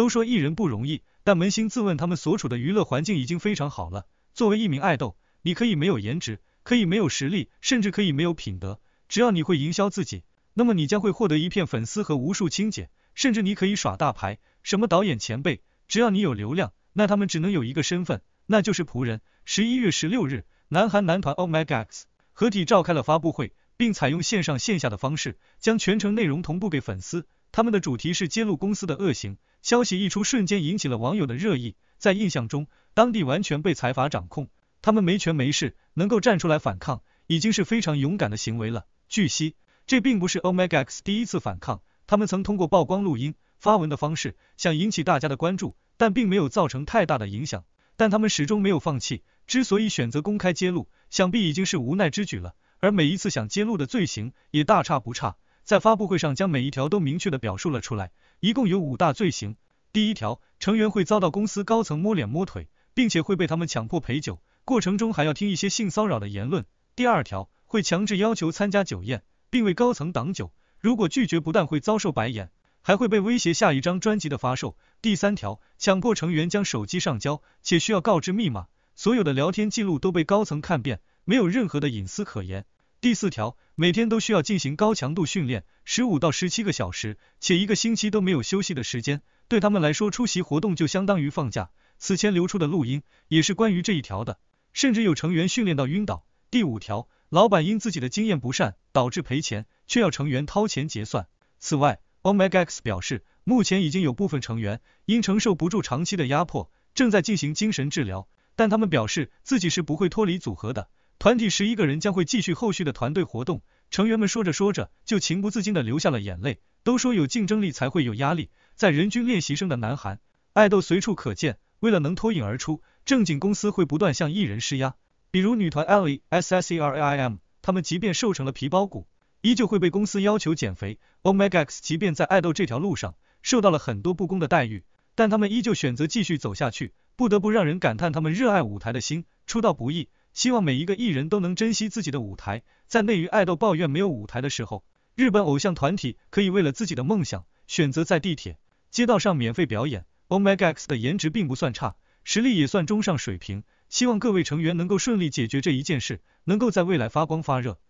都说艺人不容易，但扪心自问，他们所处的娱乐环境已经非常好了。作为一名爱豆，你可以没有颜值，可以没有实力，甚至可以没有品德，只要你会营销自己，那么你将会获得一片粉丝和无数清洁。甚至你可以耍大牌，什么导演前辈，只要你有流量，那他们只能有一个身份，那就是仆人。十一月十六日，南韩男团 Oh My g a X s 合体召开了发布会，并采用线上线下的方式，将全程内容同步给粉丝。他们的主题是揭露公司的恶行。消息一出，瞬间引起了网友的热议。在印象中，当地完全被财阀掌控，他们没权没势，能够站出来反抗，已经是非常勇敢的行为了。据悉，这并不是 Omega X 第一次反抗，他们曾通过曝光录音、发文的方式，想引起大家的关注，但并没有造成太大的影响。但他们始终没有放弃，之所以选择公开揭露，想必已经是无奈之举了。而每一次想揭露的罪行，也大差不差，在发布会上将每一条都明确的表述了出来。一共有五大罪行。第一条，成员会遭到公司高层摸脸摸腿，并且会被他们强迫陪酒，过程中还要听一些性骚扰的言论。第二条，会强制要求参加酒宴，并为高层挡酒，如果拒绝，不但会遭受白眼，还会被威胁下一张专辑的发售。第三条，强迫成员将手机上交，且需要告知密码，所有的聊天记录都被高层看遍，没有任何的隐私可言。第四条，每天都需要进行高强度训练，十五到十七个小时，且一个星期都没有休息的时间，对他们来说出席活动就相当于放假。此前流出的录音也是关于这一条的，甚至有成员训练到晕倒。第五条，老板因自己的经验不善导致赔钱，却要成员掏钱结算。此外，Omega X 表示，目前已经有部分成员因承受不住长期的压迫，正在进行精神治疗，但他们表示自己是不会脱离组合的。团体十一个人将会继续后续的团队活动。成员们说着说着，就情不自禁地流下了眼泪。都说有竞争力才会有压力，在人均练习生的南韩，爱豆随处可见。为了能脱颖而出，正经公司会不断向艺人施压。比如女团 LE SSERAI M，他们即便瘦成了皮包骨，依旧会被公司要求减肥。OMG e a X，即便在爱豆这条路上受到了很多不公的待遇，但他们依旧选择继续走下去，不得不让人感叹他们热爱舞台的心。出道不易。希望每一个艺人都能珍惜自己的舞台。在内娱爱豆抱怨没有舞台的时候，日本偶像团体可以为了自己的梦想，选择在地铁、街道上免费表演。Omega X 的颜值并不算差，实力也算中上水平。希望各位成员能够顺利解决这一件事，能够在未来发光发热。